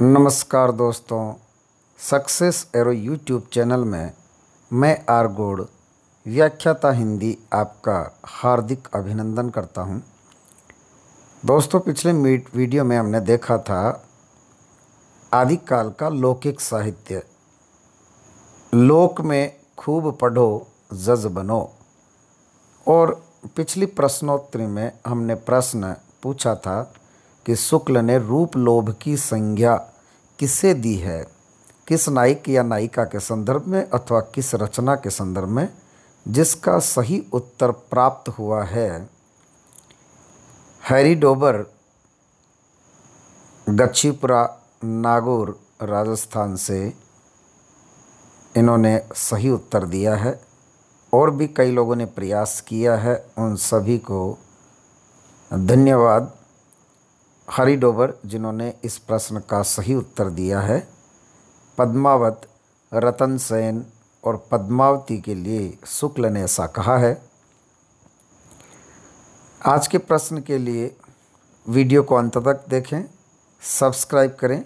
नमस्कार दोस्तों success arrow YouTube channel में मैं आर गोड व्याख्याता हिंदी आपका हार्दिक अभिनंदन करता हूं। दोस्तों पिछले मीट वीडियो में हमने देखा था आदिकाल का लौकिक साहित्य लोक में खूब पढ़ो जज बनो और पिछली प्रश्नोत्तरी में हमने प्रश्न पूछा था कि शुक्ल ने रूप लोभ की संज्ञा किसे दी है किस नायक या नायिका के संदर्भ में अथवा किस रचना के संदर्भ में जिसका सही उत्तर प्राप्त हुआ है हैरी डोबर गच्छीपुरा नागौर राजस्थान से इन्होंने सही उत्तर दिया है और भी कई लोगों ने प्रयास किया है उन सभी को धन्यवाद हरी डोबर जिन्होंने इस प्रश्न का सही उत्तर दिया है पद्मावत रतन सेन और पद्मावती के लिए शुक्ल ने ऐसा कहा है आज के प्रश्न के लिए वीडियो को अंत तक देखें सब्सक्राइब करें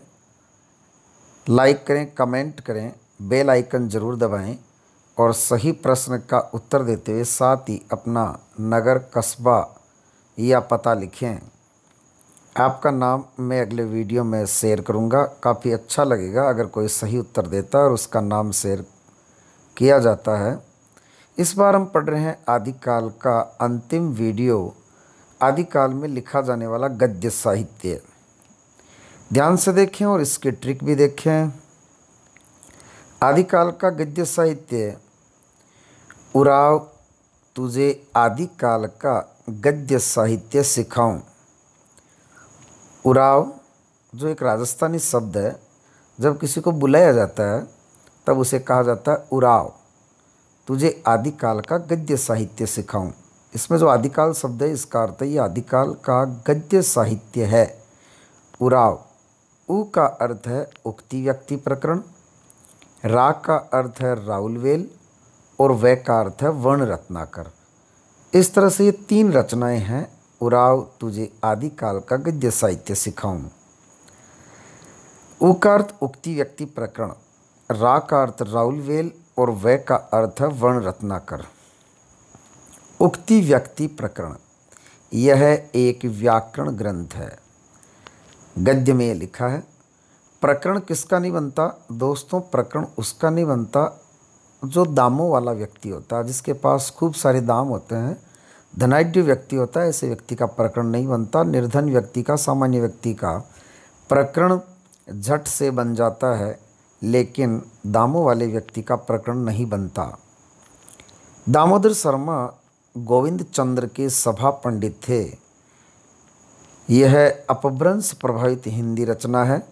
लाइक करें कमेंट करें बेल आइकन ज़रूर दबाएं और सही प्रश्न का उत्तर देते हुए साथ ही अपना नगर कस्बा या पता लिखें आपका नाम मैं अगले वीडियो में शेयर करूंगा काफ़ी अच्छा लगेगा अगर कोई सही उत्तर देता है और उसका नाम शेयर किया जाता है इस बार हम पढ़ रहे हैं आदिकाल का अंतिम वीडियो आदिकाल में लिखा जाने वाला गद्य साहित्य ध्यान से देखें और इसके ट्रिक भी देखें आदिकाल का गद्य साहित्य उराव तुझे आदिकाल का गद्य साहित्य सिखाऊं उराव जो एक राजस्थानी शब्द है जब किसी को बुलाया जाता है तब उसे कहा जाता है उराव तुझे आदिकाल का गद्य साहित्य सिखाऊं इसमें जो आदिकाल शब्द है इसका अर्थ है ये आदिकाल का गद्य साहित्य है उराव उ का अर्थ है उक्ति व्यक्ति प्रकरण रा का अर्थ है वेल और वे का अर्थ है वर्ण रत्नाकर इस तरह से ये तीन रचनाएं हैं उराव तुझे आदिकाल का गद्य साहित्य सिखाऊं उ उक्ति व्यक्ति प्रकरण रा का अर्थ राहुल वेल और वे का अर्थ है वर्ण रत्नाकर उक्ति व्यक्ति प्रकरण यह एक व्याकरण ग्रंथ है गद्य में लिखा है प्रकरण किसका नहीं बनता दोस्तों प्रकरण उसका नहीं बनता जो दामों वाला व्यक्ति होता है जिसके पास खूब सारे दाम होते हैं धनाढ़ व्यक्ति होता है ऐसे व्यक्ति का प्रकरण नहीं बनता निर्धन व्यक्ति का सामान्य व्यक्ति का प्रकरण झट से बन जाता है लेकिन दामों वाले व्यक्ति का प्रकरण नहीं बनता दामोदर शर्मा गोविंद चंद्र के सभा पंडित थे यह अपभ्रंश प्रभावित हिंदी रचना है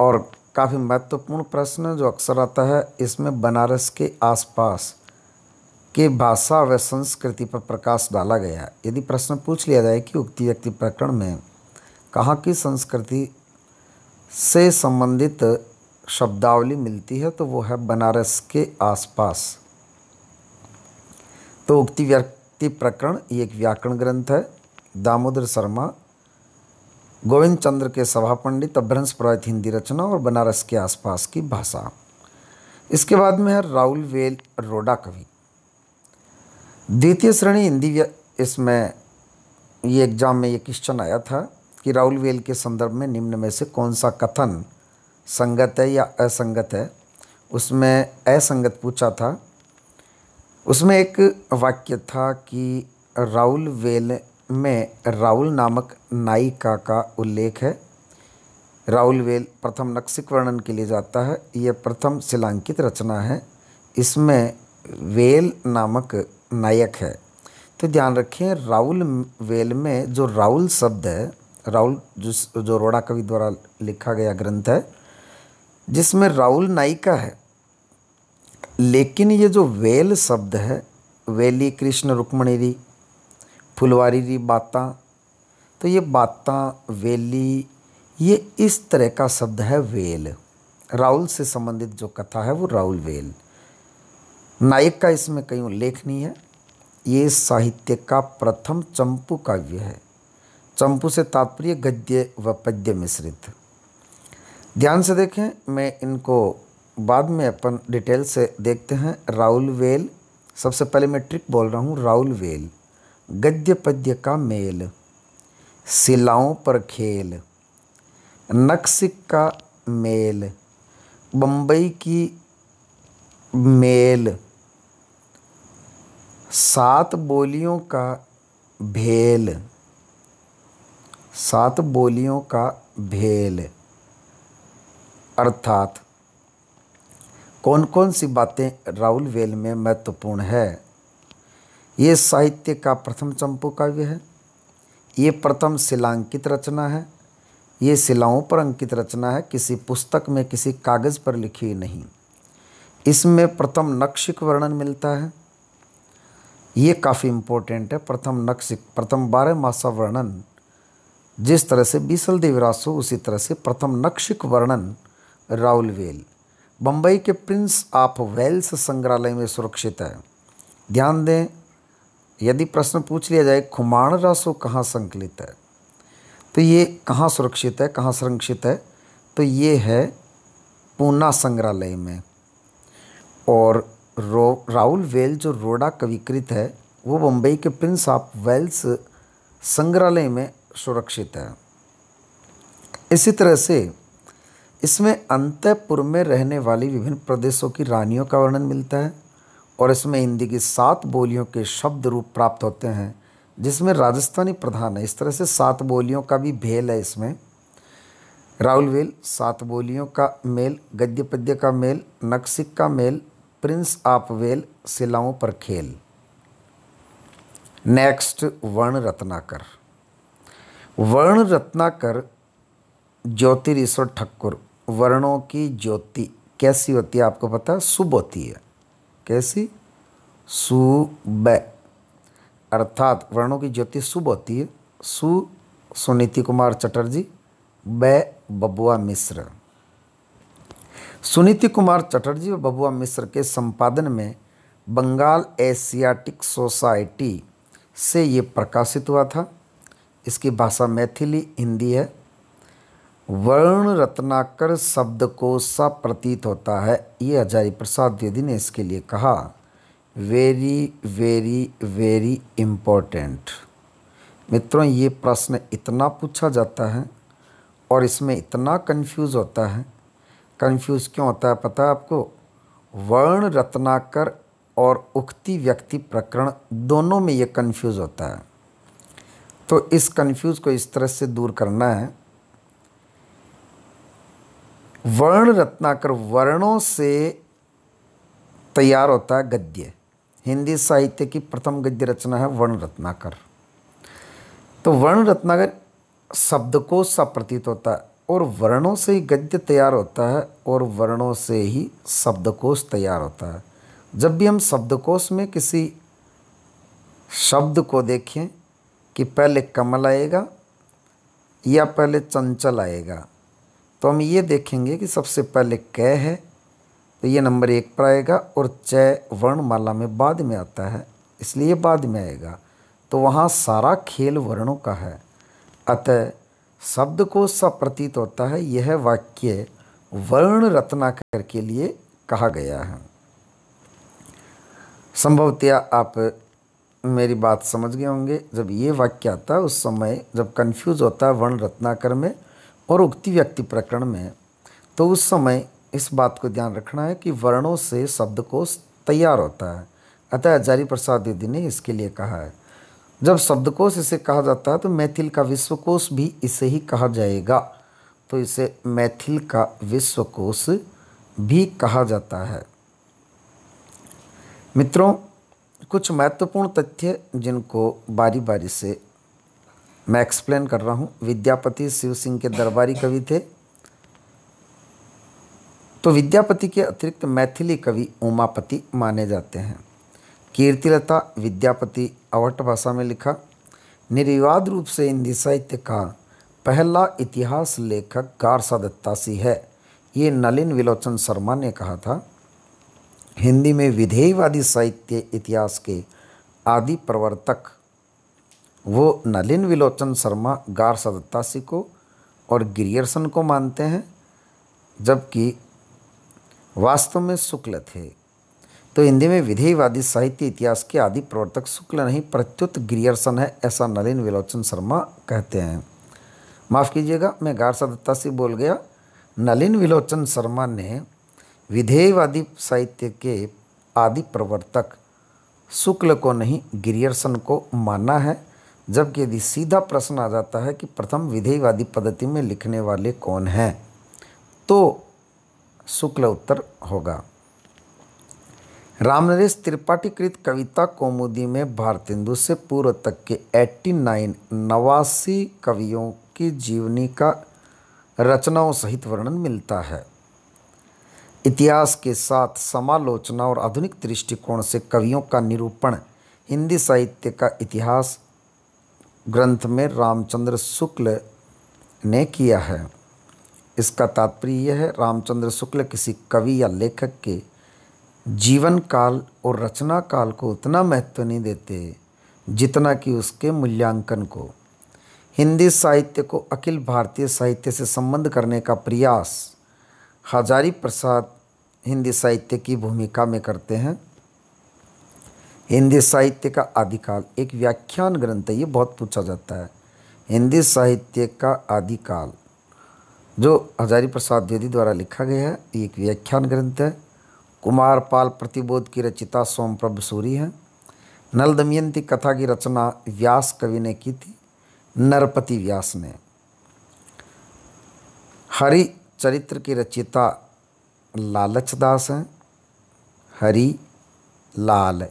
और काफ़ी महत्वपूर्ण प्रश्न जो अक्सर आता है इसमें बनारस के आसपास के भाषा व संस्कृति पर प्रकाश डाला गया यदि प्रश्न पूछ लिया जाए कि उक्ति व्यक्ति प्रकरण में कहाँ की संस्कृति से संबंधित शब्दावली मिलती है तो वो है बनारस के आसपास तो उक्ति व्यक्ति प्रकरण ये एक व्याकरण ग्रंथ है दामोदर शर्मा गोविंद चंद्र के सभा पंडित अभ्रंश प्रवाहित हिंदी रचना और बनारस के आसपास की भाषा इसके बाद में है राहुल वेल रोडा कवि द्वितीय श्रेणी हिंदी इसमें ये एग्ज़ाम में ये क्वेश्चन आया था कि राहुल वेल के संदर्भ में निम्न में से कौन सा कथन संगत है या असंगत है उसमें असंगत पूछा था उसमें एक वाक्य था कि राहुल वेल में राहुल नामक नायिका का उल्लेख है राहुल वेल प्रथम नक्सिक वर्णन के लिए जाता है यह प्रथम शिलांकित रचना है इसमें वेल नामक नायक है तो ध्यान रखें राउल वेल में जो राउल शब्द है राउल जिस जो रोड़ा कवि द्वारा लिखा गया ग्रंथ है जिसमें राउल नायिका है लेकिन ये जो वेल शब्द है वेली कृष्ण रुक्मणी री फुलवारी री बाता तो ये बाता वेली ये इस तरह का शब्द है वेल राउल से संबंधित जो कथा है वो राउल वेल नायक का इसमें कई उल्लेखनीय है ये साहित्य का प्रथम चंपू काव्य है चंपू से तात्पर्य गद्य व पद्य मिश्रित ध्यान से देखें मैं इनको बाद में अपन डिटेल से देखते हैं राहुल वेल सबसे पहले मैं ट्रिक बोल रहा हूँ राहुल वेल गद्य पद्य का मेल सिलाओं पर खेल नक्सिक का मेल बम्बई की मेल सात बोलियों का भेल सात बोलियों का भेल अर्थात कौन कौन सी बातें राहुल वेल में महत्वपूर्ण है ये साहित्य का प्रथम चंपू काव्य है ये प्रथम शिलांकित रचना है ये शिलाओं पर अंकित रचना है किसी पुस्तक में किसी कागज़ पर लिखी नहीं इसमें प्रथम नक्षिक वर्णन मिलता है ये काफ़ी इम्पोर्टेंट है प्रथम नक्षिक प्रथम बारह मासा वर्णन जिस तरह से बीसल देवरासो उसी तरह से प्रथम नक्षिक वर्णन राहुल वेल बम्बई के प्रिंस ऑफ वेल्स संग्रहालय में सुरक्षित है ध्यान दें यदि प्रश्न पूछ लिया जाए खुमाण रासो कहाँ संकलित है तो ये कहाँ सुरक्षित है कहाँ संरक्षित है तो ये है पूना संग्रहालय में और रो राहुल वेल जो रोडा कविकृत है वो बम्बई के प्रिंस ऑफ वेल्स संग्रहालय में सुरक्षित है इसी तरह से इसमें अंतपुर में रहने वाली विभिन्न प्रदेशों की रानियों का वर्णन मिलता है और इसमें हिंदी की सात बोलियों के शब्द रूप प्राप्त होते हैं जिसमें राजस्थानी प्रधान है इस तरह से सात बोलियों का भी भेल है इसमें राहुल वेल सात बोलियों का मेल गद्य पद्य का मेल नक्सिक का मेल प्रिंस ऑफ वेल शिलाओं पर खेल नेक्स्ट वर्ण रत्नाकर वर्ण रत्नाकर ज्योतिरीश्वर ठक्कुर वर्णों की ज्योति कैसी होती है आपको पता है शुभ होती है कैसी सुब अर्थात वर्णों की ज्योति शुभ होती है सु सुनीति कुमार चटर्जी ब बबुआ मिश्र सुनीति कुमार चटर्जी और बबुआ मिश्र के संपादन में बंगाल एशियाटिक सोसाइटी से ये प्रकाशित हुआ था इसकी भाषा मैथिली हिंदी है वर्ण रत्नाकर शब्द को सा प्रतीत होता है ये हजारी प्रसाद द्विवेदी ने इसके लिए कहा वेरी वेरी वेरी इम्पोर्टेंट मित्रों ये प्रश्न इतना पूछा जाता है और इसमें इतना कंफ्यूज होता है कंफ्यूज क्यों होता है पता है आपको वर्ण रत्नाकर और उक्ति व्यक्ति प्रकरण दोनों में ये कंफ्यूज होता है तो इस कंफ्यूज को इस तरह से दूर करना है वर्ण रत्नाकर वर्णों से तैयार होता है गद्य हिंदी साहित्य की प्रथम गद्य रचना है वर्ण रत्नाकर तो वर्ण रत्नाकर शब्दकोश सा प्रतीत होता है और वर्णों से ही गद्य तैयार होता है और वर्णों से ही शब्दकोश तैयार होता है जब भी हम शब्दकोश में किसी शब्द को देखें कि पहले कमल आएगा या पहले चंचल आएगा तो हम ये देखेंगे कि सबसे पहले कै है तो ये नंबर एक पर आएगा और चय वर्णमाला में बाद में आता है इसलिए बाद में आएगा तो वहाँ सारा खेल वर्णों का है अतः शब्दकोश सा प्रतीत होता है यह वाक्य वर्ण रत्नाकर के लिए कहा गया है संभवतया आप मेरी बात समझ गए होंगे जब ये वाक्य आता है उस समय जब कंफ्यूज होता है वर्ण रत्नाकर में और उक्ति व्यक्ति प्रकरण में तो उस समय इस बात को ध्यान रखना है कि वर्णों से शब्द कोश तैयार होता है अतः हजारी प्रसाद दीदी ने इसके लिए कहा है जब शब्दकोश इसे कहा जाता है तो मैथिल का विश्वकोश भी इसे ही कहा जाएगा तो इसे मैथिल का विश्वकोश भी कहा जाता है मित्रों कुछ महत्वपूर्ण तथ्य जिनको बारी बारी से मैं एक्सप्लेन कर रहा हूँ विद्यापति शिव सिंह के दरबारी कवि थे तो विद्यापति के अतिरिक्त मैथिली कवि उमापति माने जाते हैं कीर्तिलता विद्यापति अवट भाषा में लिखा निर्विवाद रूप से हिंदी साहित्य का पहला इतिहास लेखक गारसा दत्तासी है ये नलिन विलोचन शर्मा ने कहा था हिंदी में विधेयवादी साहित्य इतिहास के आदि प्रवर्तक वो नलिन विलोचन शर्मा गारसा दत्तासी को और गिरियर्सन को मानते हैं जबकि वास्तव में शुक्ल थे तो हिंदी में विधेयवादी साहित्य इतिहास के आदि प्रवर्तक शुक्ल नहीं प्रत्युत ग्रियर्सन है ऐसा नलिन विलोचन शर्मा कहते हैं माफ़ कीजिएगा मैं गारसा दत्ता से बोल गया नलिन विलोचन शर्मा ने विधेयवादी साहित्य के आदि प्रवर्तक शुक्ल को नहीं ग्रियर्सन को माना है जबकि यदि सीधा प्रश्न आ जाता है कि प्रथम विधेयवादी पद्धति में लिखने वाले कौन हैं तो शुक्ल उत्तर होगा रामनरेश त्रिपाठी कृत कविता कौमुदी में भारतेंदु से पूर्व तक के 89 नवासी कवियों की जीवनी का रचनाओं सहित वर्णन मिलता है इतिहास के साथ समालोचना और आधुनिक दृष्टिकोण से कवियों का निरूपण हिंदी साहित्य का इतिहास ग्रंथ में रामचंद्र शुक्ल ने किया है इसका तात्पर्य यह है रामचंद्र शुक्ल किसी कवि या लेखक के जीवन काल और रचना काल को उतना महत्व नहीं देते जितना कि उसके मूल्यांकन को हिंदी साहित्य को अखिल भारतीय साहित्य से संबंध करने का प्रयास हजारी प्रसाद हिंदी साहित्य की भूमिका में करते हैं हिंदी साहित्य का आदिकाल एक व्याख्यान ग्रंथ है ये बहुत पूछा जाता है हिंदी साहित्य का आदिकाल जो हजारी प्रसाद द्विवेदी द्वारा लिखा गया है ये एक व्याख्यान ग्रंथ है कुमार पाल प्रतिबोध की रचिता सोम प्रभ सूरी है नल दमयंती कथा की रचना व्यास कवि ने की थी नरपति व्यास ने हरि चरित्र की रचिता लालच दास हैं हरि लाल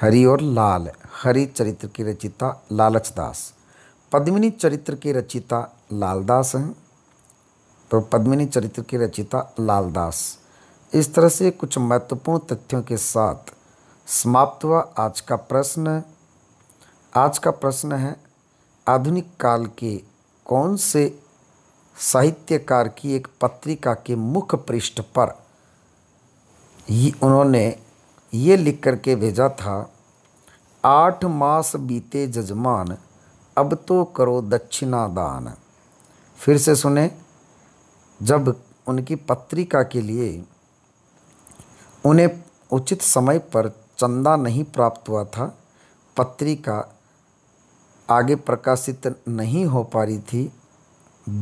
हरि और लाल हरि चरित्र की रचिता लालच दास पद्मिनी चरित्र की रचिता लालदास हैं तो पद्मिनी चरित्र की रचिता लालदास इस तरह से कुछ महत्वपूर्ण तथ्यों के साथ समाप्त हुआ आज का प्रश्न आज का प्रश्न है आधुनिक काल के कौन से साहित्यकार की एक पत्रिका के मुख्य पृष्ठ पर ही उन्होंने ये लिख करके भेजा था आठ मास बीते जजमान अब तो करो दक्षिणा दान फिर से सुने जब उनकी पत्रिका के लिए उन्हें उचित समय पर चंदा नहीं प्राप्त हुआ था पत्रिका आगे प्रकाशित नहीं हो पा रही थी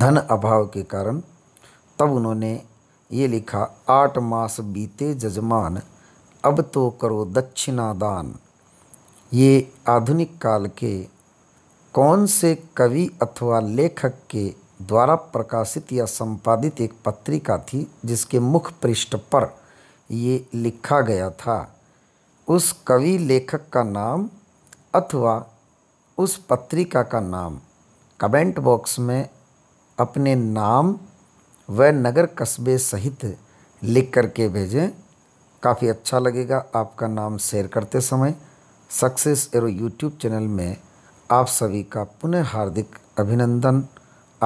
धन अभाव के कारण तब उन्होंने ये लिखा आठ मास बीते जजमान अब तो करो दक्षिणा दान ये आधुनिक काल के कौन से कवि अथवा लेखक के द्वारा प्रकाशित या संपादित एक पत्रिका थी जिसके मुख पृष्ठ पर ये लिखा गया था उस कवि लेखक का नाम अथवा उस पत्रिका का नाम कमेंट बॉक्स में अपने नाम व नगर कस्बे सहित लिख करके भेजें काफ़ी अच्छा लगेगा आपका नाम शेयर करते समय सक्सेस एरो यूट्यूब चैनल में आप सभी का पुनः हार्दिक अभिनंदन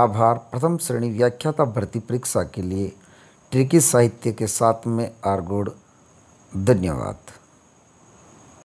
आभार प्रथम श्रेणी व्याख्याता भर्ती परीक्षा के लिए ट्रिकी साहित्य के साथ में आरगोड धन्यवाद